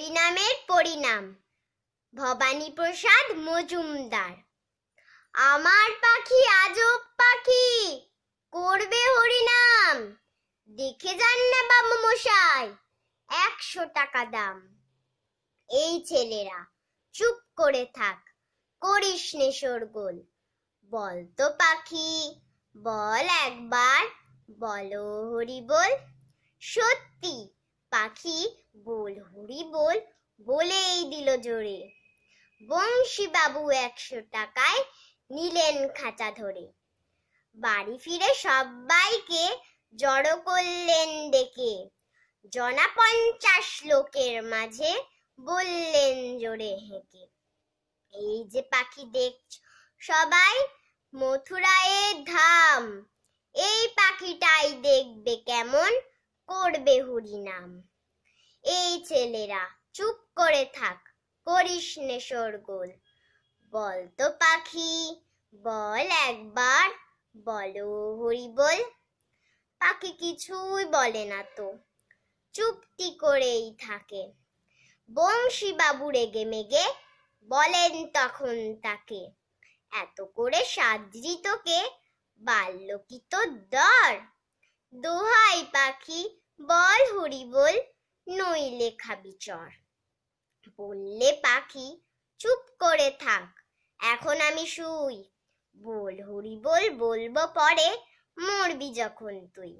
হরিনামের পরিণাম ভবানী প্রসাদ মজুমদার আমার পাখি আজব পাখি করবে হরিনাম দেখে যান না বাবু মশাই একশো টাকা দাম এই ছেলেরা চুপ করে থাক করিস নে শোরগোল বল তো পাখি বল একবার বলো হরি বল সত্যি পাখি বোল হরি বোল বলেই দিল জোরে বংশী বাবু একশো টাকায় নিলেন খাঁচা ধরে বাড়ি ফিরে সবাইকে জড়ো করলেন ডেকে জনা পঞ্চাশ লোকের মাঝে বললেন জোরে হেঁকে এই যে পাখি দেখছ সবাই মথুরায়ের ধাম এই পাখিটাই দেখবে কেমন করবে হরিনাম এই ছেলেরা চুপ করে থাক করিস নে শোরগোল বল তো পাখি বল একবার বলো হরি বল পাখি কিছুই বলে না তো চুপটি করেই থাকে বংশীবাবু রেগে মেগে বলেন তখন তাকে এত করে সাজিয়ে তোকে বাল্য কি তোর দর দোহাই পাখি বল হরি বল নইলে খাবি চর বললে পাখি চুপ করে থাক এখন আমি শুই বল হরি বল বলবো পরে মরবি যখন তুই